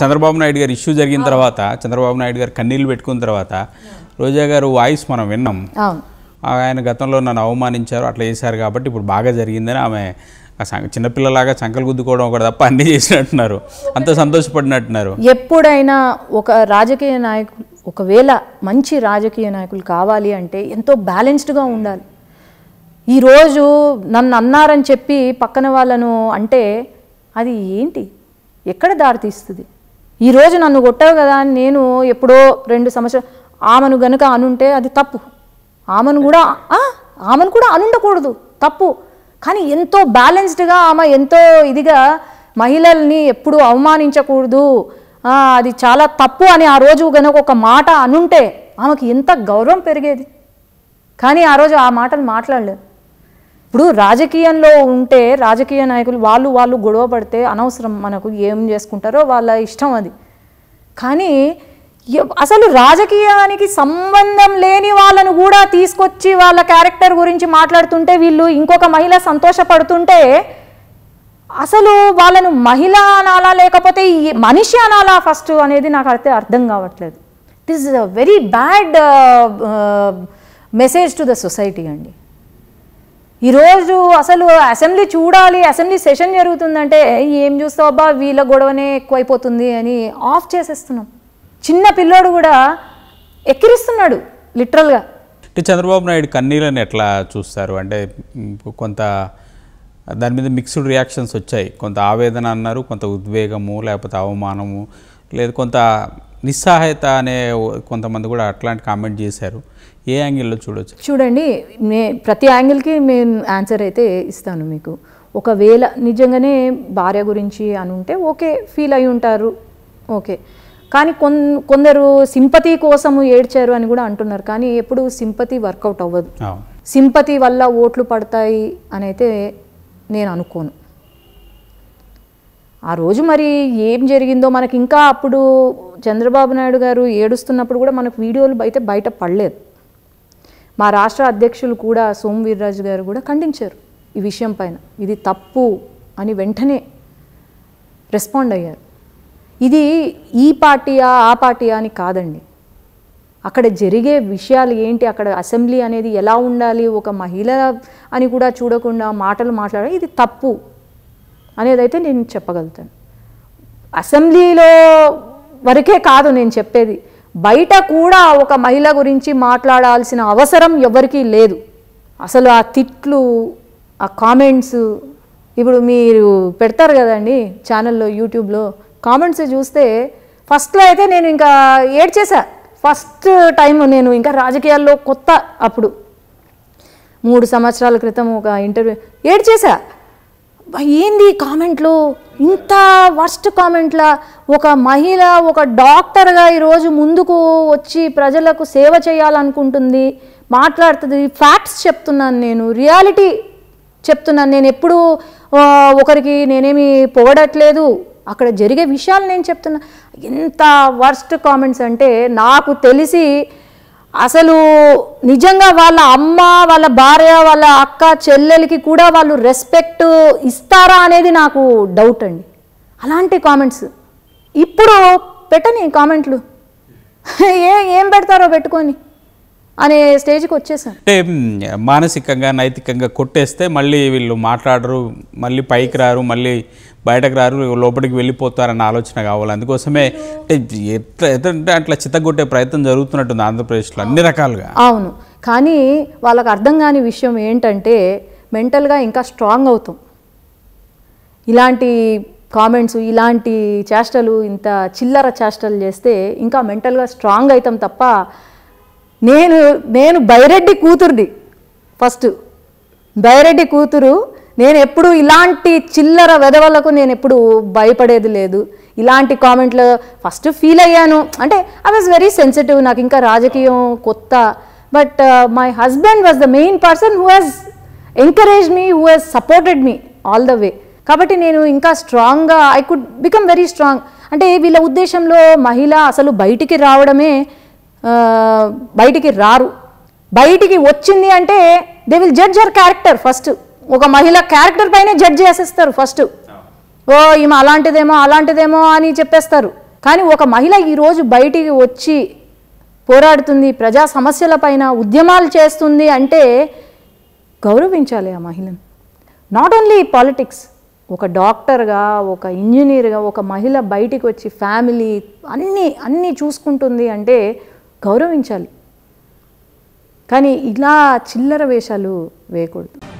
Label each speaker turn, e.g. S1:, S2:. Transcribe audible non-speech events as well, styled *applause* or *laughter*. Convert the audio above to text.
S1: చంద్రబాబు నాయుడు గారు ఇష్యూ జరిగిన తర్వాత చంద్రబాబు నాయుడు గారు కన్నీళ్ళు పెట్టుకున్న తర్వాత రోజా గారు వాయిస్ మనం విన్నాం ఆయన గతంలో నన్ను అవమానించారు అట్లా చేశారు కాబట్టి ఇప్పుడు బాగా జరిగిందని ఆమె చిన్నపిల్లలాగా సంకలు గుద్దుకోవడం ఒకటి తప్ప అన్ని చేసినట్టున్నారు అంత సంతోషపడినట్టున్నారు
S2: ఎప్పుడైనా ఒక రాజకీయ నాయకులు ఒకవేళ మంచి రాజకీయ నాయకులు కావాలి అంటే ఎంతో బ్యాలెన్స్డ్గా ఉండాలి ఈరోజు నన్ను అన్నారని చెప్పి పక్కన వాళ్ళను అంటే అది ఏంటి ఎక్కడ దారితీస్తుంది ఈరోజు నన్ను కొట్టావు కదా అని నేను ఎప్పుడో రెండు సంవత్సరాలు ఆమెను గనుక అనుంటే అది తప్పు ఆమెను కూడా ఆమెను కూడా అనుండకూడదు తప్పు కానీ ఎంతో బ్యాలెన్స్డ్గా ఆమె ఎంతో ఇదిగా మహిళల్ని ఎప్పుడు అవమానించకూడదు అది చాలా తప్పు అని ఆ రోజు గనుక ఒక మాట అనుంటే ఆమెకి ఎంత గౌరవం పెరిగేది కానీ ఆ రోజు ఆ మాటలు మాట్లాడలేదు ఇప్పుడు రాజకీయంలో ఉంటే రాజకీయ నాయకులు వాళ్ళు వాళ్ళు గొడవ పడితే అనవసరం మనకు ఏం చేసుకుంటారో వాళ్ళ ఇష్టం అది కానీ అసలు రాజకీయానికి సంబంధం లేని వాళ్ళను కూడా తీసుకొచ్చి వాళ్ళ క్యారెక్టర్ గురించి మాట్లాడుతుంటే వీళ్ళు ఇంకొక మహిళ సంతోషపడుతుంటే అసలు వాళ్ళను మహిళ అనాలా లేకపోతే మనిషి అనాలా ఫస్ట్ అనేది నాకు అయితే అర్థం కావట్లేదు this is a very bad message to the society అండి ఈరోజు అసలు అసెంబ్లీ చూడాలి అసెంబ్లీ సెషన్ జరుగుతుందంటే ఏం చూస్తావు అబ్బా వీళ్ళ గొడవనే ఎక్కువైపోతుంది అని ఆఫ్ చేసేస్తున్నాం చిన్న పిల్లోడు కూడా ఎక్కిరిస్తున్నాడు లిటరల్గా
S1: అంటే చంద్రబాబు నాయుడు కన్నీళ్ళని ఎట్లా చూస్తారు అంటే కొంత దాని మీద మిక్స్డ్ రియాక్షన్స్ వచ్చాయి కొంత ఆవేదన అన్నారు కొంత ఉద్వేగము లేకపోతే అవమానము లేదు కొంత నిస్సహాయత అనే కొంతమంది కూడా అట్లాంటి కామెంట్ చేశారు ఏ యాంగిల్లో చూడవచ్చు
S2: చూడండి మే ప్రతి యాంగిల్కి మేము ఆన్సర్ అయితే ఇస్తాను మీకు ఒకవేళ నిజంగానే భార్య గురించి అని ఉంటే ఓకే ఫీల్ అయి ఉంటారు ఓకే కానీ కొన్ కొందరు సింపతి కోసము ఏడ్చారు అని కూడా అంటున్నారు కానీ ఎప్పుడు సింపతి వర్కౌట్ అవ్వదు సింపతి వల్ల ఓట్లు పడతాయి అని అయితే నేను అనుకోను ఆ రోజు మరి ఏం జరిగిందో మనకి ఇంకా అప్పుడు చంద్రబాబు నాయుడు గారు ఏడుస్తున్నప్పుడు కూడా మనకు వీడియోలు అయితే బయట పడలేదు మా రాష్ట్ర అధ్యక్షులు కూడా సోమవీర్రాజు వీర్రాజు గారు కూడా ఖండించారు ఈ విషయం పైన ఇది తప్పు అని వెంటనే రెస్పాండ్ అయ్యారు ఇది ఈ పార్టీయా ఆ పార్టీయా అని కాదండి అక్కడ జరిగే విషయాలు ఏంటి అక్కడ అసెంబ్లీ అనేది ఎలా ఉండాలి ఒక మహిళ అని కూడా చూడకుండా మాటలు మాట్లాడాలి ఇది తప్పు అనేదైతే నేను చెప్పగలుగుతాను అసెంబ్లీలో వరకే కాదు నేను చెప్పేది బయట కూడా ఒక మహిళ గురించి మాట్లాడాల్సిన అవసరం ఎవరికీ లేదు అసలు ఆ తిట్లు ఆ కామెంట్స్ ఇప్పుడు మీరు పెడతారు కదండి ఛానల్లో యూట్యూబ్లో కామెంట్స్ చూస్తే ఫస్ట్లో అయితే నేను ఇంకా ఏడ్చేసా ఫస్ట్ టైం నేను ఇంకా రాజకీయాల్లో కొత్త అప్పుడు మూడు సంవత్సరాల క్రితం ఒక ఇంటర్వ్యూ ఏడ్చేసా ఏంది కామెంట్లు ఇంత వర్స్ట్ కామెంట్ల ఒక మహిళ ఒక డాక్టర్గా ఈరోజు ముందుకు వచ్చి ప్రజలకు సేవ చేయాలనుకుంటుంది మాట్లాడుతుంది ఫ్యాక్ట్స్ చెప్తున్నాను నేను రియాలిటీ చెప్తున్నాను నేను ఎప్పుడు ఒకరికి నేనేమి పొగడట్లేదు అక్కడ జరిగే విషయాలు నేను చెప్తున్నా ఎంత వర్స్ట్ కామెంట్స్ అంటే నాకు తెలిసి అసలు నిజంగా వాళ్ళ అమ్మ వాళ్ళ భార్య వాళ్ళ అక్క చెల్లెలకి కూడా వాళ్ళు రెస్పెక్ట్ ఇస్తారా అనేది నాకు డౌట్ అండి అలాంటి కామెంట్స్ ఇప్పుడు పెట్టని కామెంట్లు *laughs* ఏ ఏం పెడతారో పెట్టుకొని అనే స్టేజ్కి వచ్చేసాం
S1: అంటే మానసికంగా నైతికంగా కొట్టేస్తే మళ్ళీ వీళ్ళు మాట్లాడరు మళ్ళీ పైకి రారు మళ్ళీ బయటకు రారు లోపలికి వెళ్ళిపోతారన్న ఆలోచన కావాలి అందుకోసమే అంటే ఎట్లా అట్లా చిత్తగొట్టే ప్రయత్నం జరుగుతున్నట్టుంది ఆంధ్రప్రదేశ్లో అన్ని రకాలుగా
S2: అవును కానీ వాళ్ళకు అర్థం కాని విషయం ఏంటంటే మెంటల్గా ఇంకా స్ట్రాంగ్ అవుతాం ఇలాంటి కామెంట్స్ ఇలాంటి చేష్టలు ఇంత చిల్లర చేష్టలు చేస్తే ఇంకా మెంటల్గా స్ట్రాంగ్ అవుతాం తప్ప నేను నేను బైరెడ్డి కూతురుని ఫస్ట్ బైరెడ్డి కూతురు నేను ఎప్పుడు ఇలాంటి చిల్లర వెధవలకు నేను ఎప్పుడు భయపడేది లేదు ఇలాంటి కామెంట్లు ఫస్ట్ ఫీల్ అయ్యాను అంటే ఐ వాజ్ వెరీ సెన్సిటివ్ నాకు ఇంకా రాజకీయం కొత్త but my husband was the main person who has encourage me who has supported me all the way కాబట్టి నేను ఇంకా స్ట్రాంగ్గా I could become very strong అంటే వీళ్ళ ఉద్దేశంలో మహిళ అసలు బయటికి రావడమే బయటికి రారు బయటికి వచ్చింది అంటే they will judge her character first ఒక మహిళ క్యారెక్టర్ పైనే జడ్జ్ చేసేస్తారు ఫస్ట్ ఓ ఈమె అలాంటిదేమో అలాంటిదేమో అని చెప్పేస్తారు కానీ ఒక మహిళ ఈరోజు బయటికి వచ్చి పోరాడుతుంది ప్రజా సమస్యల పైన ఉద్యమాలు చేస్తుంది అంటే గౌరవించాలి ఆ మహిళను నాట్ ఓన్లీ పాలిటిక్స్ ఒక డాక్టర్గా ఒక ఇంజనీర్గా ఒక మహిళ బయటికి వచ్చి ఫ్యామిలీ అన్నీ అన్నీ చూసుకుంటుంది అంటే గౌరవించాలి కానీ ఇలా చిల్లర వేషాలు వేయకూడదు